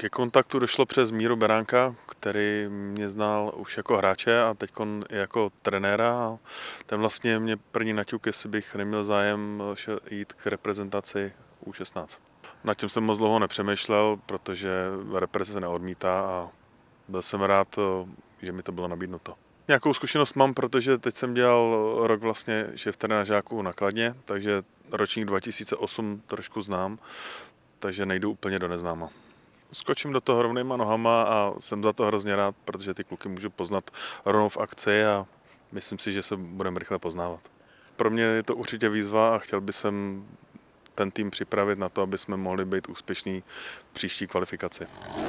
Ke kontaktu došlo přes Míru Beránka, který mě znal už jako hráče a teď jako trenéra. Ten vlastně mě první naťuk, jestli bych neměl zájem jít k reprezentaci U16. Na tím jsem moc dlouho nepřemýšlel, protože reprezentace se neodmítá a byl jsem rád, že mi to bylo nabídnuto. Nějakou zkušenost mám, protože teď jsem dělal rok vlastně šéf na žáků nakladně, takže ročník 2008 trošku znám, takže nejdu úplně do neznáma skočím do toho rovnýma nohama a jsem za to hrozně rád, protože ty kluky můžu poznat rovnou v akci a myslím si, že se budeme rychle poznávat. Pro mě je to určitě výzva a chtěl bych sem ten tým připravit na to, aby jsme mohli být úspěšní v příští kvalifikaci.